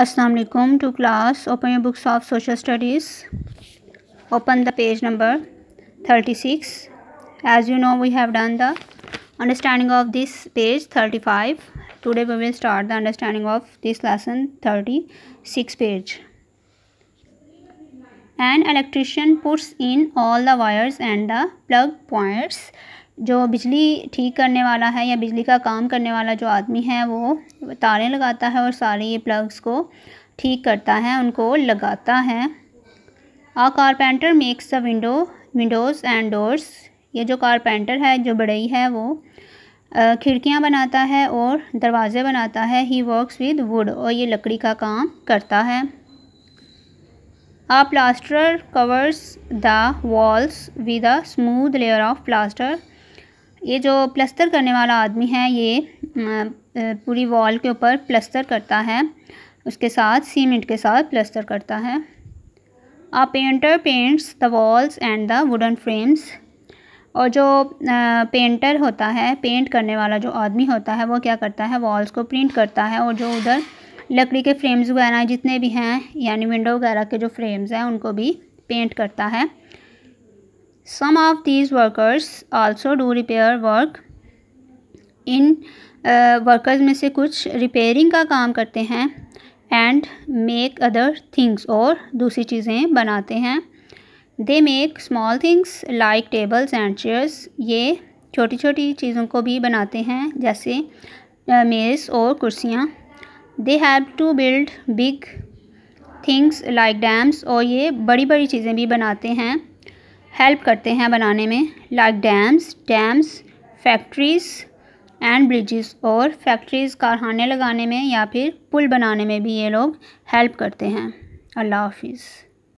Assalamualaikum. To class, open your books of social studies. open the page number 36 as you know we have done the understanding of this page 35 today we will start the understanding of this lesson 36 page an electrician puts in all the wires and the plug points जो बिजली ठीक करने वाला है या बिजली का काम करने वाला जो आदमी है वो तारें लगाता है और सारे ये प्लग्स को ठीक करता है उनको लगाता है a carpenter makes the window windows and doors ये जो कारपेंटर है जो बड़ई है वो खिड़कियाँ बनाता है और दरवाज़े बनाता है ही वर्क्स विद वुड और ये लकड़ी का काम करता है a plaster covers the walls with a smooth layer of plaster ये जो प्लस्तर करने वाला आदमी है ये पूरी वॉल के ऊपर प्लस्तर करता है उसके साथ सीमेंट के साथ प्लस्तर करता है a painter paints the walls and the wooden frames और जो पेंटर होता है पेंट करने वाला जो आदमी होता है वो क्या करता है वॉल्स को प्रिंट करता है और जो उधर लकड़ी के फ्रेम्स वगैरह जितने भी हैं यानी विंडो वगैरह के जो फ्रेम्स हैं उनको भी पेंट करता है Some of these workers also do repair work. इन वर्कर्स uh, workers में से कुछ रिपेयरिंग का काम करते हैं एंड मेक अदर things और दूसरी चीज़ें बनाते हैं they make small things like tables and chairs ये छोटी छोटी चीज़ों को भी बनाते हैं जैसे uh, मेज़ और कुर्सियाँ they have to build big things like dams और ये बड़ी बड़ी चीज़ें भी बनाते हैं हेल्प करते हैं बनाने में like dams dams factories and bridges और फैक्ट्रीज़ कारखाने लगाने में या फिर पुल बनाने में भी ये लोग हेल्प करते हैं अल्लाह हाफिज़